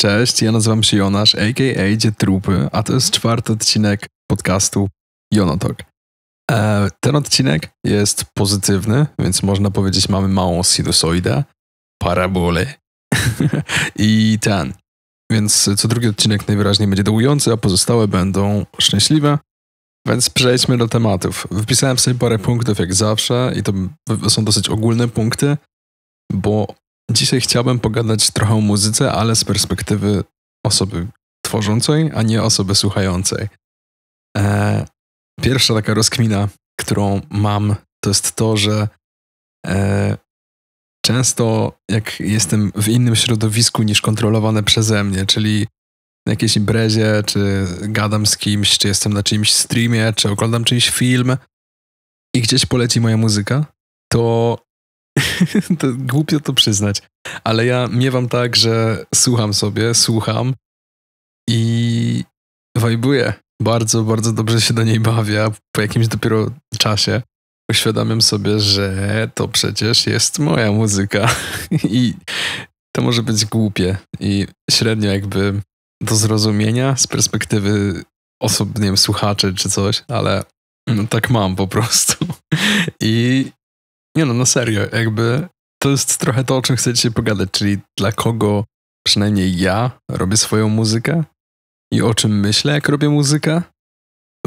Cześć, ja nazywam się Jonasz, a.k.a. Dzie Trupy, a to jest czwarty odcinek podcastu Jonotok. E, ten odcinek jest pozytywny, więc można powiedzieć, mamy małą sinusoidę, parabolę i ten. Więc co drugi odcinek najwyraźniej będzie dołujący, a pozostałe będą szczęśliwe. Więc przejdźmy do tematów. Wypisałem sobie parę punktów jak zawsze i to są dosyć ogólne punkty, bo Dzisiaj chciałbym pogadać trochę o muzyce, ale z perspektywy osoby tworzącej, a nie osoby słuchającej. Eee, pierwsza taka rozkmina, którą mam, to jest to, że eee, często jak jestem w innym środowisku niż kontrolowane przeze mnie, czyli na jakiejś imprezie, czy gadam z kimś, czy jestem na czyimś streamie, czy oglądam czyjś film i gdzieś poleci moja muzyka, to to głupio to przyznać, ale ja miewam tak, że słucham sobie, słucham i wajbuję. Bardzo, bardzo dobrze się do niej bawię, po jakimś dopiero czasie uświadamiam sobie, że to przecież jest moja muzyka i to może być głupie i średnio jakby do zrozumienia z perspektywy osób, nie wiem, słuchaczy czy coś, ale mm, tak mam po prostu. I nie no, na no serio, jakby to jest trochę to, o czym chcecie pogadać, czyli dla kogo przynajmniej ja robię swoją muzykę i o czym myślę, jak robię muzykę,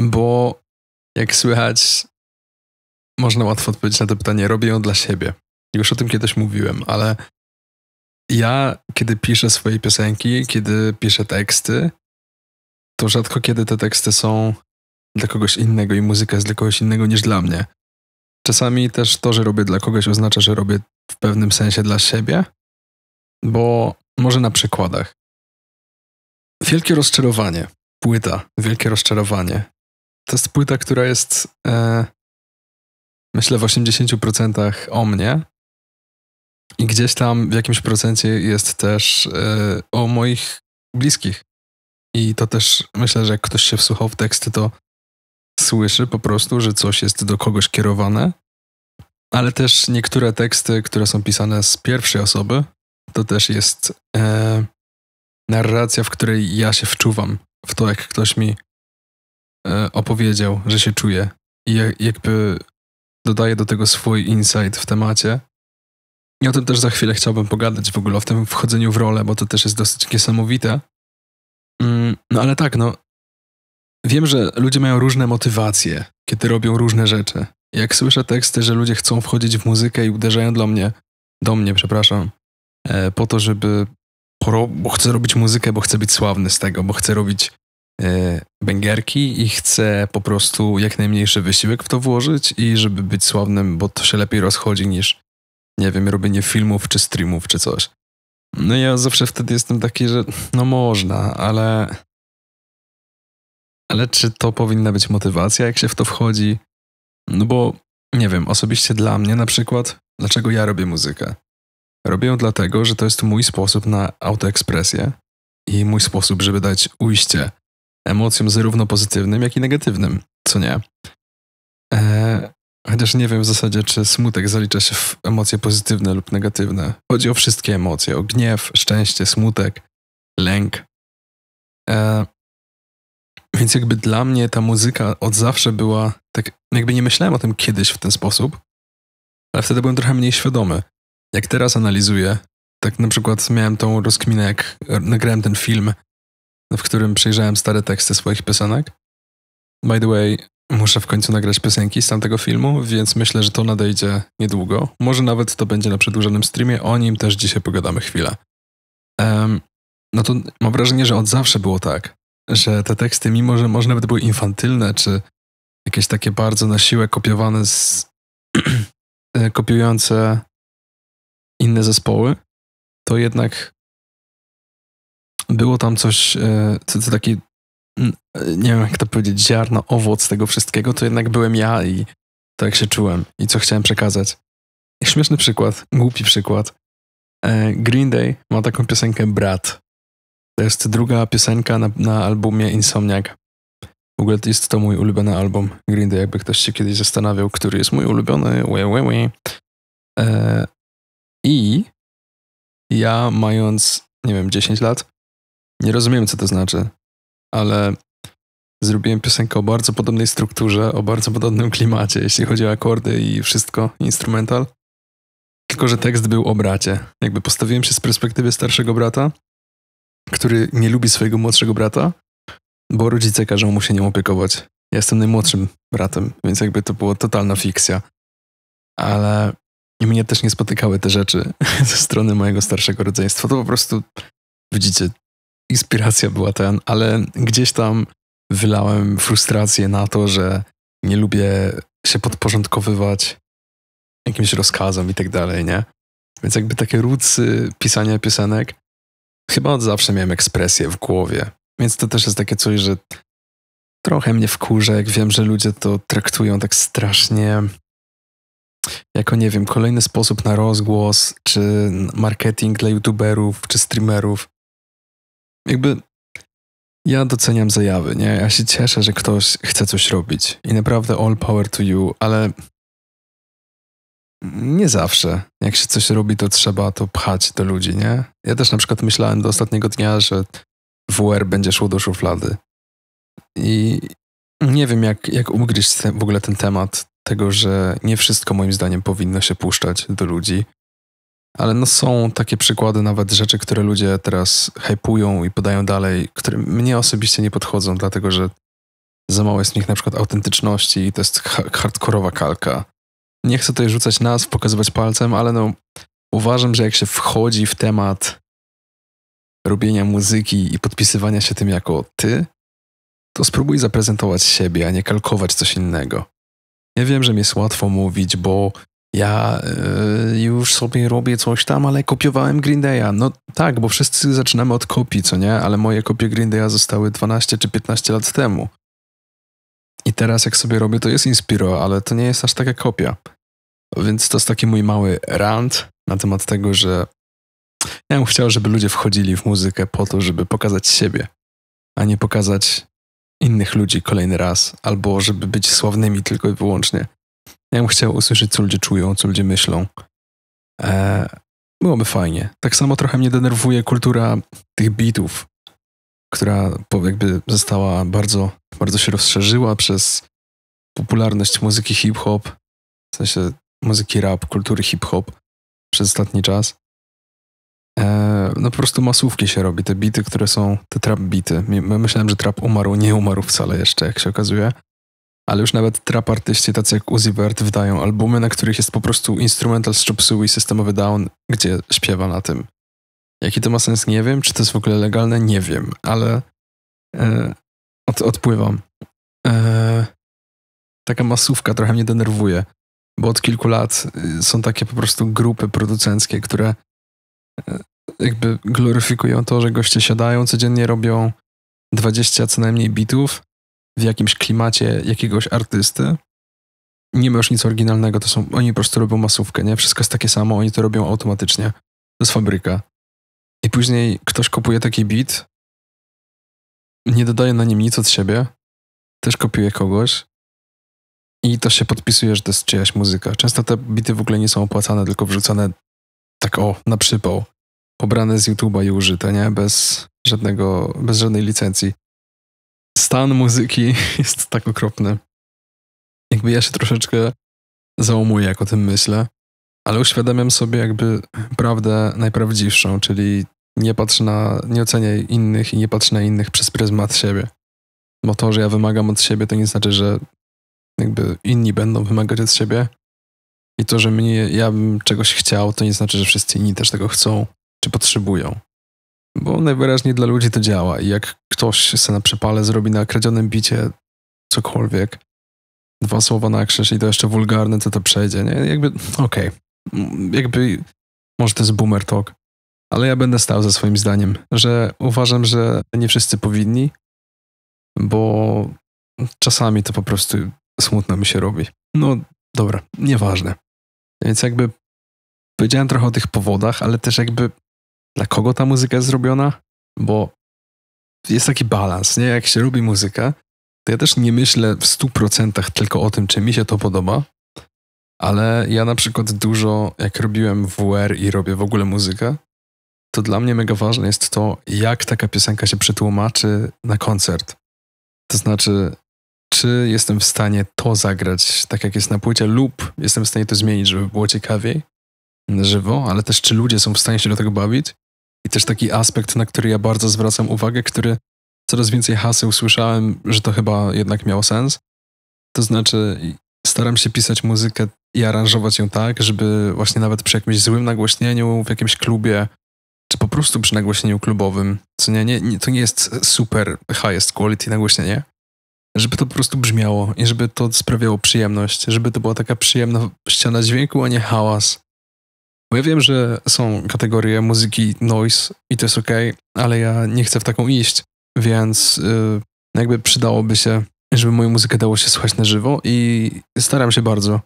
bo jak słychać, można łatwo odpowiedzieć na to pytanie, robię ją dla siebie. Już o tym kiedyś mówiłem, ale ja, kiedy piszę swoje piosenki, kiedy piszę teksty, to rzadko kiedy te teksty są dla kogoś innego i muzyka jest dla kogoś innego niż dla mnie. Czasami też to, że robię dla kogoś, oznacza, że robię w pewnym sensie dla siebie, bo może na przykładach. Wielkie rozczarowanie. Płyta. Wielkie rozczarowanie. To jest płyta, która jest, e, myślę, w 80% o mnie. I gdzieś tam w jakimś procencie jest też e, o moich bliskich. I to też myślę, że jak ktoś się wsłuchał w teksty, to słyszy po prostu, że coś jest do kogoś kierowane, ale też niektóre teksty, które są pisane z pierwszej osoby, to też jest e, narracja, w której ja się wczuwam w to, jak ktoś mi e, opowiedział, że się czuje. I jak, jakby dodaję do tego swój insight w temacie. I o tym też za chwilę chciałbym pogadać w ogóle, o tym wchodzeniu w rolę, bo to też jest dosyć niesamowite. Mm, no ale tak, no, Wiem, że ludzie mają różne motywacje, kiedy robią różne rzeczy. Jak słyszę teksty, że ludzie chcą wchodzić w muzykę i uderzają do mnie, do mnie, przepraszam, e, po to, żeby bo chcę robić muzykę, bo chcę być sławny z tego, bo chcę robić e, bęgierki i chcę po prostu jak najmniejszy wysiłek w to włożyć i żeby być sławnym, bo to się lepiej rozchodzi niż, nie wiem, robienie filmów czy streamów czy coś. No ja zawsze wtedy jestem taki, że no można, ale ale czy to powinna być motywacja, jak się w to wchodzi? No bo nie wiem, osobiście dla mnie na przykład, dlaczego ja robię muzykę? Robię ją dlatego, że to jest mój sposób na autoekspresję i mój sposób, żeby dać ujście emocjom zarówno pozytywnym, jak i negatywnym, co nie? Eee, chociaż nie wiem w zasadzie, czy smutek zalicza się w emocje pozytywne lub negatywne. Chodzi o wszystkie emocje, o gniew, szczęście, smutek, lęk. Eee, więc jakby dla mnie ta muzyka od zawsze była tak, jakby nie myślałem o tym kiedyś w ten sposób, ale wtedy byłem trochę mniej świadomy. Jak teraz analizuję, tak na przykład miałem tą rozkminę, jak nagrałem ten film, no, w którym przejrzałem stare teksty swoich piosenek. By the way, muszę w końcu nagrać piosenki z tamtego filmu, więc myślę, że to nadejdzie niedługo. Może nawet to będzie na przedłużonym streamie, o nim też dzisiaj pogadamy chwilę. Um, no to mam wrażenie, że od zawsze było tak, że te teksty, mimo że może nawet były infantylne, czy jakieś takie bardzo na siłę kopiowane z... E, kopiujące inne zespoły, to jednak było tam coś, e, co, co taki, e, nie wiem jak to powiedzieć, ziarno, owoc tego wszystkiego, to jednak byłem ja i to jak się czułem i co chciałem przekazać. I śmieszny przykład, głupi przykład. Green Day ma taką piosenkę Brat. To jest druga piosenka na, na albumie Insomniac. W ogóle jest to mój ulubiony album Green Day, jakby ktoś się kiedyś zastanawiał, który jest mój ulubiony. Łe, łe, łe. E, I ja mając, nie wiem, 10 lat, nie rozumiem, co to znaczy, ale zrobiłem piosenkę o bardzo podobnej strukturze, o bardzo podobnym klimacie, jeśli chodzi o akordy i wszystko, instrumental. Tylko, że tekst był o bracie. Jakby postawiłem się z perspektywy starszego brata który nie lubi swojego młodszego brata, bo rodzice każą mu się nią opiekować. Ja jestem najmłodszym bratem, więc jakby to była totalna fikcja. Ale mnie też nie spotykały te rzeczy ze strony mojego starszego rodzeństwa. To po prostu, widzicie, inspiracja była ten, ale gdzieś tam wylałem frustrację na to, że nie lubię się podporządkowywać jakimś rozkazom i tak dalej, nie? Więc jakby takie rucy pisania piosenek Chyba od zawsze miałem ekspresję w głowie, więc to też jest takie coś, że trochę mnie wkurza, jak wiem, że ludzie to traktują tak strasznie jako, nie wiem, kolejny sposób na rozgłos, czy marketing dla youtuberów, czy streamerów. Jakby ja doceniam zajawy, nie? Ja się cieszę, że ktoś chce coś robić i naprawdę all power to you, ale nie zawsze. Jak się coś robi, to trzeba to pchać do ludzi, nie? Ja też na przykład myślałem do ostatniego dnia, że WR będzie szło do szuflady. I nie wiem, jak, jak umgryźć te, w ogóle ten temat tego, że nie wszystko moim zdaniem powinno się puszczać do ludzi. Ale no są takie przykłady nawet rzeczy, które ludzie teraz hypują i podają dalej, które mnie osobiście nie podchodzą, dlatego że za mało jest w nich na przykład autentyczności i to jest hardkorowa kalka nie chcę tutaj rzucać nazw, pokazywać palcem, ale no uważam, że jak się wchodzi w temat robienia muzyki i podpisywania się tym jako ty, to spróbuj zaprezentować siebie, a nie kalkować coś innego. Ja wiem, że mi jest łatwo mówić, bo ja yy, już sobie robię coś tam, ale kopiowałem Green Day'a. No tak, bo wszyscy zaczynamy od kopii, co nie? Ale moje kopie Green Day'a zostały 12 czy 15 lat temu. I teraz jak sobie robię, to jest Inspiro, ale to nie jest aż taka kopia. Więc to jest taki mój mały rant na temat tego, że ja bym chciał, żeby ludzie wchodzili w muzykę po to, żeby pokazać siebie, a nie pokazać innych ludzi kolejny raz, albo żeby być sławnymi tylko i wyłącznie. Ja bym chciał usłyszeć, co ludzie czują, co ludzie myślą. Eee, byłoby fajnie. Tak samo trochę mnie denerwuje kultura tych bitów, która jakby została bardzo, bardzo się rozszerzyła przez popularność muzyki hip-hop, w sensie muzyki rap, kultury hip-hop przez ostatni czas. E, no po prostu masówki się robi, te bity, które są, te trap bity. Myślałem, że trap umarł, nie umarł wcale jeszcze, jak się okazuje. Ale już nawet trap artyści tacy jak Uzi Bert, wydają albumy, na których jest po prostu instrumental z i systemowy down, gdzie śpiewa na tym. Jaki to ma sens, nie wiem. Czy to jest w ogóle legalne, nie wiem, ale e, od, odpływam. E, taka masówka trochę mnie denerwuje, bo od kilku lat y, są takie po prostu grupy producenckie, które e, jakby gloryfikują to, że goście siadają, codziennie robią 20 co najmniej bitów w jakimś klimacie jakiegoś artysty. Nie ma już nic oryginalnego, to są, oni po prostu robią masówkę, nie? Wszystko jest takie samo, oni to robią automatycznie. To jest fabryka. I później ktoś kopuje taki beat, nie dodaje na nim nic od siebie, też kopiuje kogoś i to się podpisuje, że to jest czyjaś muzyka. Często te bity w ogóle nie są opłacane, tylko wrzucane tak o, na przypał. Pobrane z YouTube'a i użyte, nie? Bez żadnego, bez żadnej licencji. Stan muzyki jest tak okropny. Jakby ja się troszeczkę załamuję, jak o tym myślę ale uświadamiam sobie jakby prawdę najprawdziwszą, czyli nie patrz na, nie oceniaj innych i nie patrz na innych przez pryzmat siebie. Bo to, że ja wymagam od siebie, to nie znaczy, że jakby inni będą wymagać od siebie. I to, że mnie, ja bym czegoś chciał, to nie znaczy, że wszyscy inni też tego chcą czy potrzebują. Bo najwyraźniej dla ludzi to działa. I jak ktoś se na przepale zrobi na kradzionym bicie cokolwiek, dwa słowa na krzyż i to jeszcze wulgarne, to to przejdzie, nie? Jakby, okej. Okay jakby, może to jest boomer talk, ale ja będę stał za swoim zdaniem, że uważam, że nie wszyscy powinni, bo czasami to po prostu smutno mi się robi. No dobra, nieważne. Więc jakby powiedziałem trochę o tych powodach, ale też jakby dla kogo ta muzyka jest zrobiona, bo jest taki balans, nie? Jak się robi muzykę, to ja też nie myślę w 100% tylko o tym, czy mi się to podoba, ale ja na przykład dużo, jak robiłem WR i robię w ogóle muzykę, to dla mnie mega ważne jest to, jak taka piosenka się przetłumaczy na koncert. To znaczy, czy jestem w stanie to zagrać tak, jak jest na płycie, lub jestem w stanie to zmienić, żeby było ciekawiej żywo, ale też czy ludzie są w stanie się do tego bawić. I też taki aspekt, na który ja bardzo zwracam uwagę, który coraz więcej haseł słyszałem, że to chyba jednak miało sens. To znaczy, staram się pisać muzykę i aranżować ją tak, żeby właśnie nawet przy jakimś złym nagłośnieniu w jakimś klubie, czy po prostu przy nagłośnieniu klubowym, co nie, nie, nie to nie jest super highest quality nagłośnienie, żeby to po prostu brzmiało i żeby to sprawiało przyjemność, żeby to była taka przyjemna ściana dźwięku, a nie hałas. Bo ja wiem, że są kategorie muzyki noise i to jest ok, ale ja nie chcę w taką iść, więc yy, jakby przydałoby się żeby moją muzykę dało się słuchać na żywo i staram się bardzo,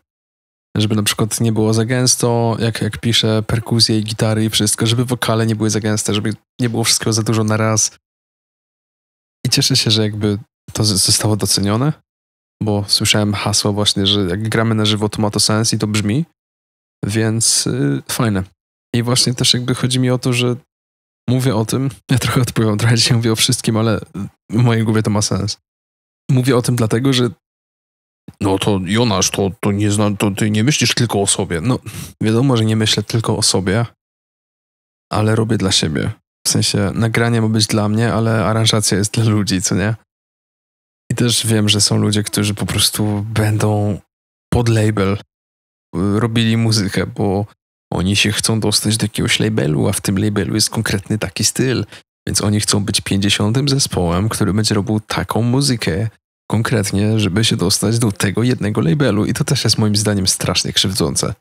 żeby na przykład nie było za gęsto, jak, jak piszę, perkuzje i gitary i wszystko, żeby wokale nie były za gęste, żeby nie było wszystkiego za dużo na raz. I cieszę się, że jakby to zostało docenione, bo słyszałem hasło właśnie, że jak gramy na żywo, to ma to sens i to brzmi, więc yy, fajne. I właśnie też jakby chodzi mi o to, że mówię o tym, ja trochę odpływam, trochę dzisiaj mówię o wszystkim, ale w mojej głowie to ma sens. Mówię o tym dlatego, że no to Jonasz, to, to, nie zna, to ty nie myślisz tylko o sobie. No wiadomo, że nie myślę tylko o sobie, ale robię dla siebie. W sensie nagranie ma być dla mnie, ale aranżacja jest dla ludzi, co nie? I też wiem, że są ludzie, którzy po prostu będą pod label y, robili muzykę, bo oni się chcą dostać do jakiegoś labelu, a w tym labelu jest konkretny taki styl. Więc oni chcą być 50 zespołem, który będzie robił taką muzykę konkretnie, żeby się dostać do tego jednego labelu. I to też jest moim zdaniem strasznie krzywdzące.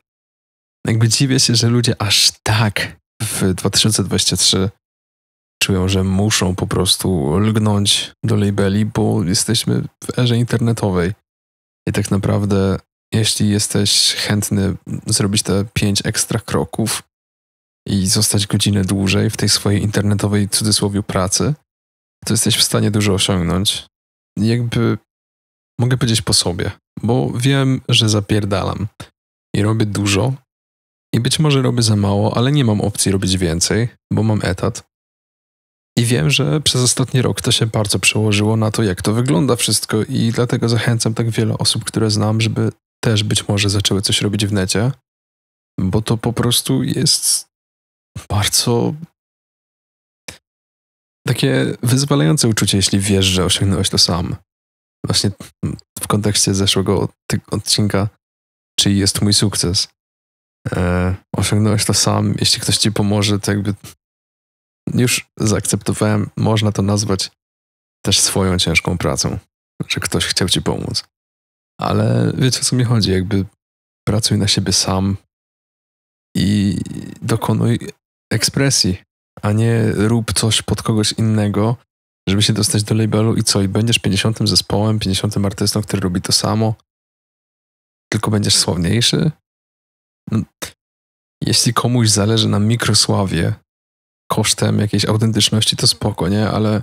Jakby dziwię się, że ludzie aż tak w 2023 czują, że muszą po prostu lgnąć do labeli, bo jesteśmy w erze internetowej. I tak naprawdę, jeśli jesteś chętny zrobić te pięć ekstra kroków, i zostać godzinę dłużej w tej swojej internetowej w cudzysłowie pracy, to jesteś w stanie dużo osiągnąć. Jakby mogę powiedzieć po sobie, bo wiem, że zapierdalam i robię dużo i być może robię za mało, ale nie mam opcji robić więcej, bo mam etat. I wiem, że przez ostatni rok to się bardzo przełożyło na to, jak to wygląda wszystko, i dlatego zachęcam tak wiele osób, które znam, żeby też być może zaczęły coś robić w necie, bo to po prostu jest bardzo takie wyzwalające uczucie, jeśli wiesz, że osiągnąłeś to sam. Właśnie w kontekście zeszłego odcinka, czyli jest mój sukces. E, osiągnąłeś to sam, jeśli ktoś ci pomoże, to jakby już zaakceptowałem, można to nazwać też swoją ciężką pracą, że ktoś chciał ci pomóc. Ale wiecie o co mi chodzi, jakby pracuj na siebie sam i dokonuj ekspresji, a nie rób coś pod kogoś innego, żeby się dostać do labelu i co? I będziesz 50 zespołem, 50 artystą, który robi to samo, tylko będziesz sławniejszy? No, jeśli komuś zależy na mikrosławie kosztem jakiejś autentyczności, to spoko, nie? Ale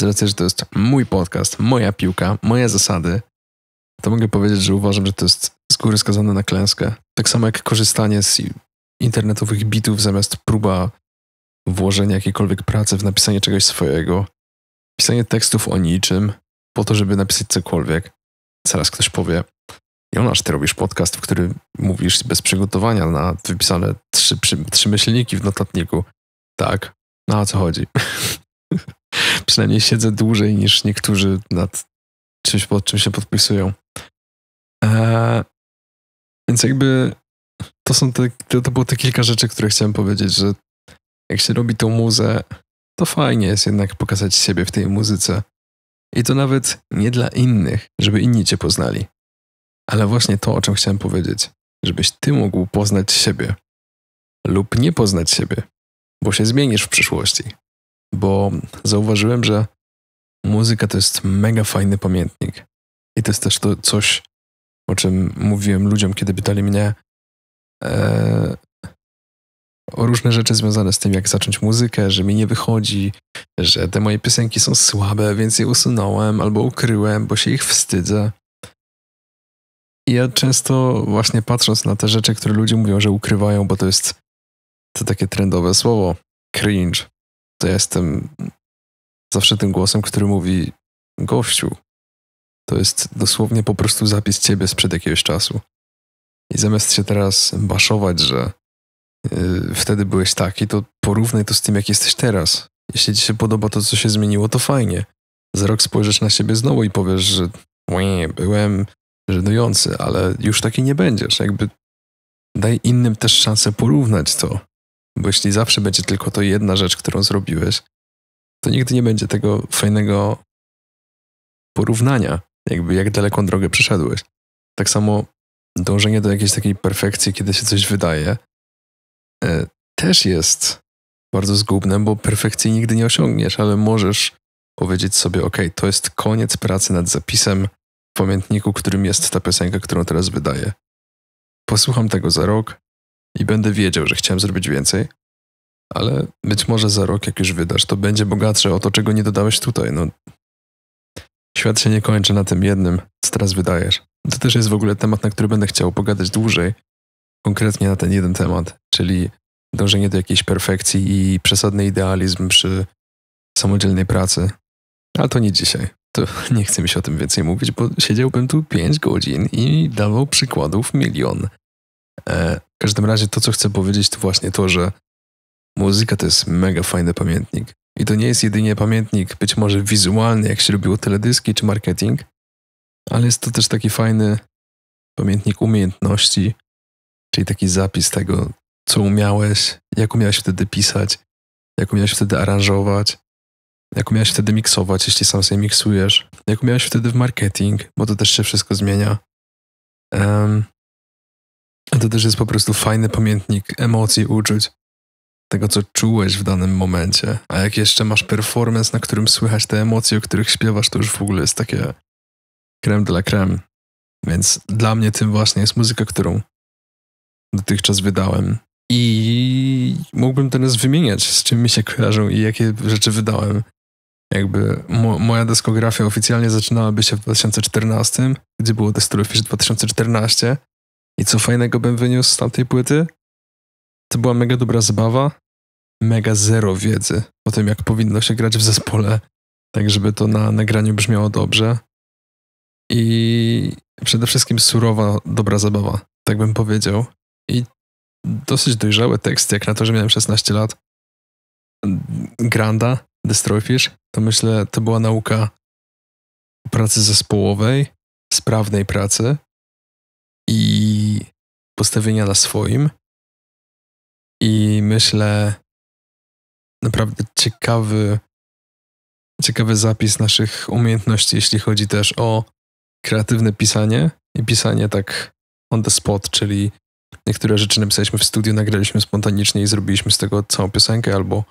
z że to jest mój podcast, moja piłka, moje zasady, to mogę powiedzieć, że uważam, że to jest z góry skazane na klęskę. Tak samo jak korzystanie z internetowych bitów zamiast próba włożenia jakiejkolwiek pracy w napisanie czegoś swojego, pisanie tekstów o niczym, po to, żeby napisać cokolwiek. Zaraz ktoś powie, Jonasz, ty robisz podcast, w którym mówisz bez przygotowania na wypisane trzy, przy, trzy myślniki w notatniku. Tak, no o co chodzi? Przynajmniej siedzę dłużej niż niektórzy nad czymś, pod czym się podpisują. Eee, więc jakby to są te, to, było te kilka rzeczy, które chciałem powiedzieć, że jak się robi tą muzę, to fajnie jest jednak pokazać siebie w tej muzyce. I to nawet nie dla innych, żeby inni cię poznali. Ale właśnie to, o czym chciałem powiedzieć, żebyś ty mógł poznać siebie lub nie poznać siebie, bo się zmienisz w przyszłości. Bo zauważyłem, że muzyka to jest mega fajny pamiętnik. I to jest też to coś, o czym mówiłem ludziom, kiedy pytali mnie, o e, różne rzeczy związane z tym, jak zacząć muzykę, że mi nie wychodzi, że te moje piosenki są słabe, więc je usunąłem albo ukryłem, bo się ich wstydzę. I ja często właśnie patrząc na te rzeczy, które ludzie mówią, że ukrywają, bo to jest to takie trendowe słowo, cringe, to ja jestem zawsze tym głosem, który mówi gościu. To jest dosłownie po prostu zapis ciebie sprzed jakiegoś czasu. I zamiast się teraz baszować, że yy, wtedy byłeś taki, to porównaj to z tym, jak jesteś teraz. Jeśli ci się podoba to, co się zmieniło, to fajnie. Za rok spojrzysz na siebie znowu i powiesz, że byłem żenujący, ale już taki nie będziesz. Jakby daj innym też szansę porównać to. Bo jeśli zawsze będzie tylko to jedna rzecz, którą zrobiłeś, to nigdy nie będzie tego fajnego porównania, jakby jak daleką drogę przeszedłeś. Tak samo dążenie do jakiejś takiej perfekcji, kiedy się coś wydaje, e, też jest bardzo zgubne, bo perfekcji nigdy nie osiągniesz, ale możesz powiedzieć sobie, ok, to jest koniec pracy nad zapisem w pamiętniku, którym jest ta piosenka, którą teraz wydaję. Posłucham tego za rok i będę wiedział, że chciałem zrobić więcej, ale być może za rok, jak już wydasz, to będzie bogatsze o to, czego nie dodałeś tutaj. No, świat się nie kończy na tym jednym, co teraz wydajesz. To też jest w ogóle temat, na który będę chciał pogadać dłużej, konkretnie na ten jeden temat, czyli dążenie do jakiejś perfekcji i przesadny idealizm przy samodzielnej pracy. Ale to nie dzisiaj. To nie chcę mi się o tym więcej mówić, bo siedziałbym tu 5 godzin i dawał przykładów milion. E, w każdym razie to, co chcę powiedzieć, to właśnie to, że muzyka to jest mega fajny pamiętnik. I to nie jest jedynie pamiętnik, być może wizualny, jak się robiło teledyski czy marketing, ale jest to też taki fajny pamiętnik umiejętności, czyli taki zapis tego, co umiałeś, jak umiałeś wtedy pisać, jak umiałeś wtedy aranżować, jak umiałeś wtedy miksować, jeśli sam sobie miksujesz, jak umiałeś wtedy w marketing, bo to też się wszystko zmienia. Um, to też jest po prostu fajny pamiętnik emocji, uczuć, tego co czułeś w danym momencie. A jak jeszcze masz performance, na którym słychać te emocje, o których śpiewasz, to już w ogóle jest takie creme de la creme. Więc dla mnie tym właśnie jest muzyka, którą dotychczas wydałem. I mógłbym teraz wymieniać, z czym mi się kojarzą i jakie rzeczy wydałem. Jakby mo moja dyskografia oficjalnie zaczynałaby się w 2014, gdzie było Destrufish 2014. I co fajnego bym wyniósł z tamtej płyty? To była mega dobra zabawa, mega zero wiedzy o tym, jak powinno się grać w zespole, tak żeby to na nagraniu brzmiało dobrze i przede wszystkim surowa, dobra zabawa, tak bym powiedział. I dosyć dojrzały tekst, jak na to, że miałem 16 lat. Granda, Destroyfish, to myślę, to była nauka pracy zespołowej, sprawnej pracy i postawienia na swoim. I myślę, naprawdę ciekawy, ciekawy zapis naszych umiejętności, jeśli chodzi też o kreatywne pisanie i pisanie tak on the spot, czyli niektóre rzeczy napisaliśmy w studiu, nagraliśmy spontanicznie i zrobiliśmy z tego całą piosenkę albo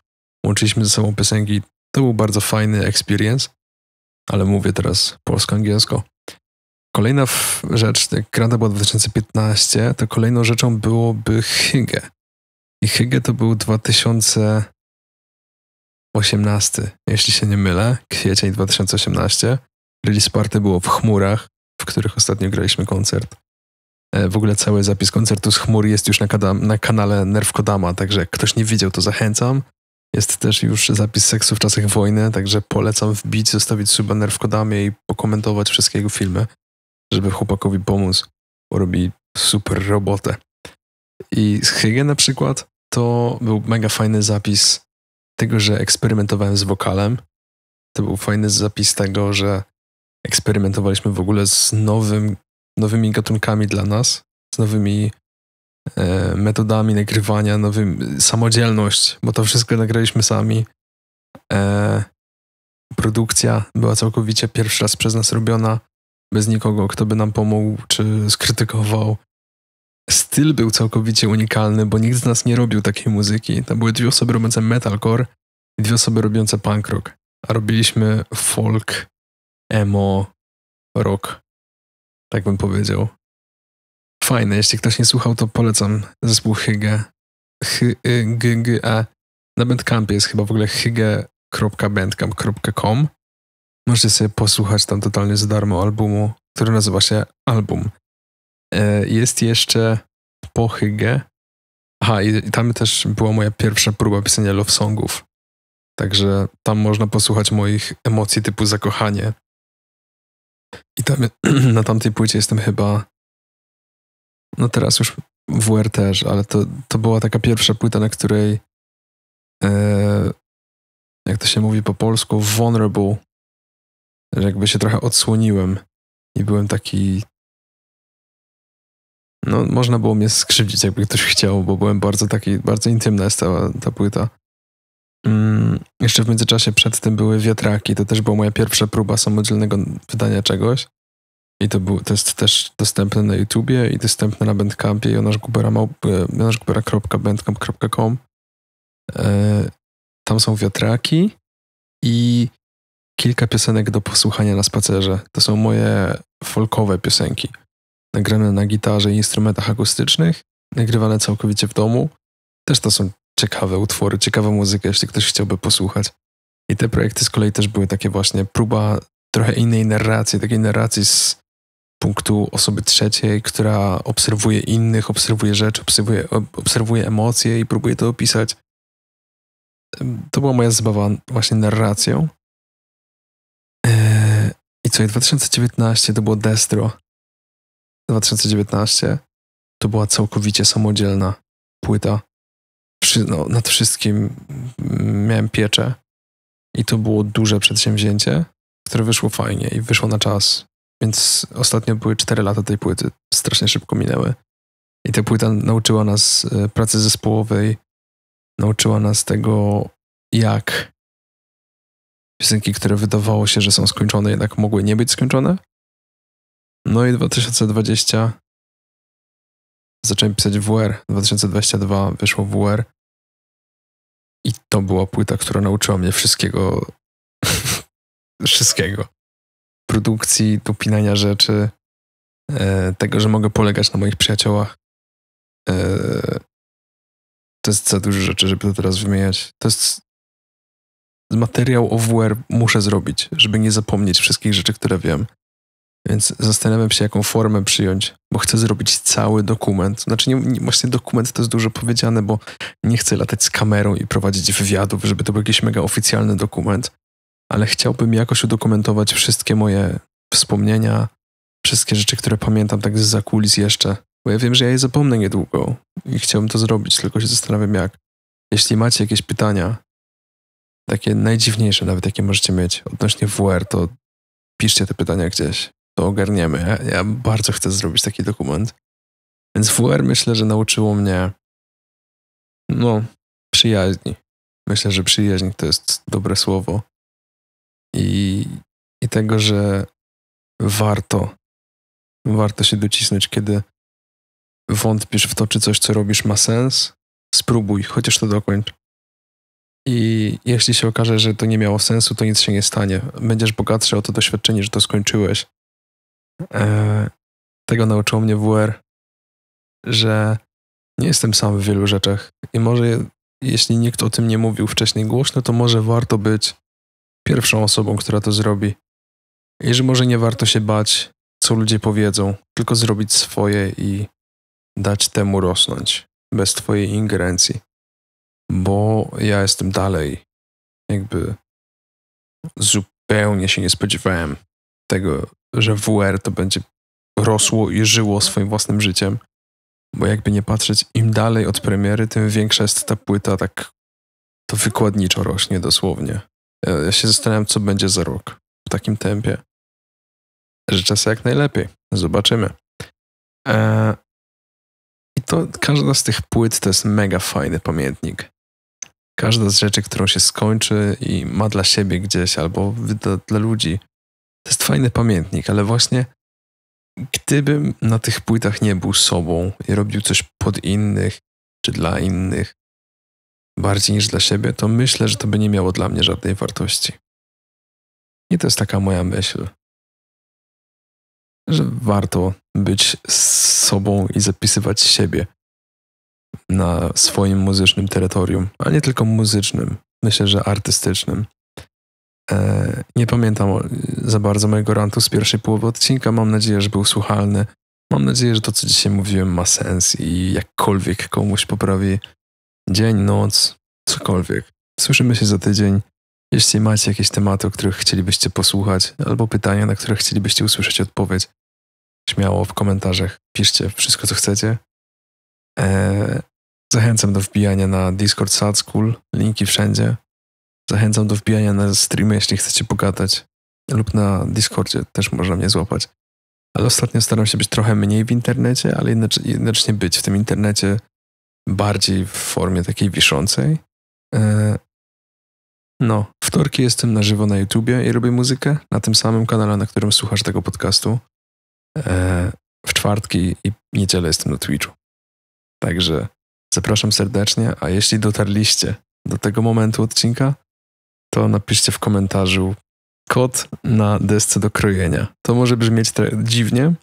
łączyliśmy ze sobą piosenki. To był bardzo fajny experience, ale mówię teraz polsko-angielsko. Kolejna rzecz, granta była 2015, to kolejną rzeczą byłoby Hygge. I Hygge to był 2018, jeśli się nie mylę, kwiecień 2018. Release party było w chmurach, w których ostatnio graliśmy koncert. E, w ogóle cały zapis koncertu z chmur jest już na, kadam, na kanale Nerf Kodama, także jak ktoś nie widział, to zachęcam. Jest też już zapis seksu w czasach wojny, także polecam wbić, zostawić suba Nerf Kodamie i pokomentować wszystkie jego filmy, żeby chłopakowi pomóc, bo robi super robotę. I z Hygge na przykład to był mega fajny zapis tego, że eksperymentowałem z wokalem. To był fajny zapis tego, że eksperymentowaliśmy w ogóle z nowym, nowymi gatunkami dla nas, z nowymi e, metodami nagrywania, nowym, samodzielność, bo to wszystko nagraliśmy sami. E, produkcja była całkowicie pierwszy raz przez nas robiona, bez nikogo, kto by nam pomógł czy skrytykował. Styl był całkowicie unikalny, bo nikt z nas nie robił takiej muzyki. To były dwie osoby robiące metalcore i dwie osoby robiące punk rock, a robiliśmy folk emo rock. Tak bym powiedział. Fajne, jeśli ktoś nie słuchał, to polecam zespół Hyge H-Y-G-G-A. Na Bandcampie jest chyba w ogóle hyge.bandcamp.com Możecie sobie posłuchać tam totalnie za darmo albumu, który nazywa się Album. E, jest jeszcze po Hyge. Aha, i tam też była moja pierwsza próba pisania love songów. Także tam można posłuchać moich emocji typu zakochanie, i tam, na tamtej płycie jestem chyba. No teraz już WR też, ale to, to była taka pierwsza płyta, na której. E, jak to się mówi po polsku, vulnerable. Że jakby się trochę odsłoniłem i byłem taki. No, można było mnie skrzywdzić, jakby ktoś chciał, bo byłem bardzo taki, bardzo intymna jest ta, ta płyta. Mm, jeszcze w międzyczasie przed tym były wiatraki. To też była moja pierwsza próba samodzielnego wydania czegoś. I to, był, to jest też dostępne na YouTubie i dostępne na Bandcampie jonaszgubera.bandcamp.com e, e, Tam są wiatraki i kilka piosenek do posłuchania na spacerze. To są moje folkowe piosenki, nagrane na gitarze i instrumentach akustycznych, nagrywane całkowicie w domu. Też to są ciekawe utwory, ciekawa muzyka, jeśli ktoś chciałby posłuchać. I te projekty z kolei też były takie właśnie próba trochę innej narracji, takiej narracji z punktu osoby trzeciej, która obserwuje innych, obserwuje rzeczy, obserwuje, obserwuje emocje i próbuje to opisać. To była moja zabawa właśnie narracją. Yy, I co, i 2019 to było Destro. 2019 to była całkowicie samodzielna płyta no, nad wszystkim miałem pieczę i to było duże przedsięwzięcie, które wyszło fajnie i wyszło na czas. Więc ostatnio były 4 lata tej płyty, strasznie szybko minęły. I ta płyta nauczyła nas e, pracy zespołowej, nauczyła nas tego, jak piosenki, które wydawało się, że są skończone, jednak mogły nie być skończone. No i 2020 zacząłem pisać WR. 2022 wyszło WR. I to była płyta, która nauczyła mnie wszystkiego. wszystkiego. Produkcji, dopinania rzeczy, e, tego, że mogę polegać na moich przyjaciołach. E, to jest za dużo rzeczy, żeby to teraz wymieniać. To jest materiał o WR muszę zrobić, żeby nie zapomnieć wszystkich rzeczy, które wiem. Więc zastanawiam się, jaką formę przyjąć, bo chcę zrobić cały dokument. Znaczy, nie, nie, właśnie dokument to jest dużo powiedziane, bo nie chcę latać z kamerą i prowadzić wywiadów, żeby to był jakiś mega oficjalny dokument, ale chciałbym jakoś udokumentować wszystkie moje wspomnienia, wszystkie rzeczy, które pamiętam tak z kulis jeszcze, bo ja wiem, że ja je zapomnę niedługo i chciałbym to zrobić, tylko się zastanawiam jak. Jeśli macie jakieś pytania, takie najdziwniejsze nawet, jakie możecie mieć odnośnie WR, to piszcie te pytania gdzieś to ogarniemy. Ja, ja bardzo chcę zrobić taki dokument. Więc WR myślę, że nauczyło mnie no, przyjaźni. Myślę, że przyjaźń to jest dobre słowo. I, i tego, że warto, warto się docisnąć, kiedy wątpisz w to, czy coś, co robisz, ma sens, spróbuj, chociaż to dokończ. I jeśli się okaże, że to nie miało sensu, to nic się nie stanie. Będziesz bogatszy o to doświadczenie, że to skończyłeś, E, tego nauczyło mnie WR, że nie jestem sam w wielu rzeczach i może jeśli nikt o tym nie mówił wcześniej głośno, to może warto być pierwszą osobą, która to zrobi. I że może nie warto się bać, co ludzie powiedzą, tylko zrobić swoje i dać temu rosnąć bez Twojej ingerencji, bo ja jestem dalej. Jakby zupełnie się nie spodziewałem, tego, że WR to będzie rosło i żyło swoim własnym życiem. Bo jakby nie patrzeć, im dalej od premiery, tym większa jest ta płyta, tak to wykładniczo rośnie dosłownie. Ja się zastanawiam, co będzie za rok w takim tempie. Życzę sobie jak najlepiej. Zobaczymy. Eee, I to każda z tych płyt to jest mega fajny pamiętnik. Każda z rzeczy, którą się skończy i ma dla siebie gdzieś albo dla, dla ludzi to jest fajny pamiętnik, ale właśnie gdybym na tych płytach nie był sobą i robił coś pod innych czy dla innych bardziej niż dla siebie, to myślę, że to by nie miało dla mnie żadnej wartości. I to jest taka moja myśl, że warto być sobą i zapisywać siebie na swoim muzycznym terytorium, a nie tylko muzycznym, myślę, że artystycznym. E, nie pamiętam za bardzo mojego rantu z pierwszej połowy odcinka. Mam nadzieję, że był słuchalny. Mam nadzieję, że to, co dzisiaj mówiłem, ma sens i jakkolwiek komuś poprawi dzień, noc, cokolwiek. Słyszymy się za tydzień. Jeśli macie jakieś tematy, o których chcielibyście posłuchać, albo pytania, na które chcielibyście usłyszeć odpowiedź, śmiało w komentarzach piszcie wszystko, co chcecie. Eee, zachęcam do wbijania na Discord Sad School, linki wszędzie. Zachęcam do wbijania na streamy, jeśli chcecie pogadać. Lub na Discordzie też można mnie złapać. Ale ostatnio staram się być trochę mniej w internecie, ale jednocześnie być w tym internecie bardziej w formie takiej wiszącej. E, no, wtorki jestem na żywo na YouTubie i robię muzykę na tym samym kanale, na którym słuchasz tego podcastu. E, w czwartki i niedzielę jestem na Twitchu. Także zapraszam serdecznie, a jeśli dotarliście do tego momentu odcinka, to napiszcie w komentarzu kod na desce do krojenia. To może brzmieć dziwnie,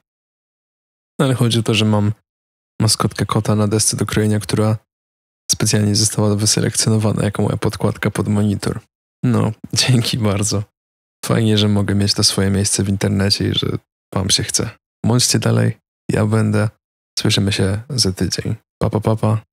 no ale chodzi o to, że mam maskotkę kota na desce do krojenia, która specjalnie została wyselekcjonowana jako moja podkładka pod monitor. No, dzięki bardzo. Fajnie, że mogę mieć to swoje miejsce w internecie i że wam się chce. Bądźcie dalej, ja będę. Słyszymy się za tydzień. Pa, pa, pa, pa.